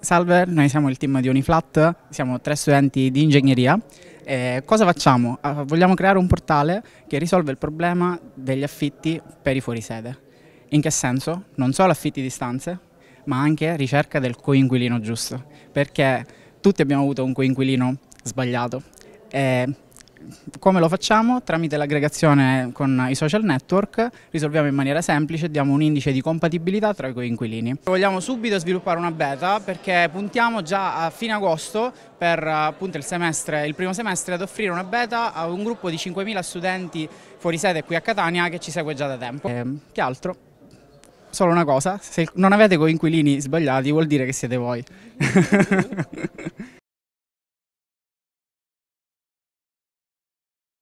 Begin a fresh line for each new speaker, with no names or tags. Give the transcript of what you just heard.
Salve, noi siamo il team di Uniflat, siamo tre studenti di ingegneria. Eh, cosa facciamo? Ah, vogliamo creare un portale che risolve il problema degli affitti per i fuorisede. In che senso? Non solo affitti di stanze, ma anche ricerca del coinquilino giusto, perché tutti abbiamo avuto un coinquilino sbagliato. Eh, come lo facciamo? Tramite l'aggregazione con i social network risolviamo in maniera semplice, e diamo un indice di compatibilità tra i coinquilini. Vogliamo subito sviluppare una beta perché puntiamo già a fine agosto per appunto, il, semestre, il primo semestre ad offrire una beta a un gruppo di 5.000 studenti fuori sede qui a Catania che ci segue già da tempo. E, ehm, che altro? Solo una cosa, se non avete coinquilini sbagliati vuol dire che siete voi.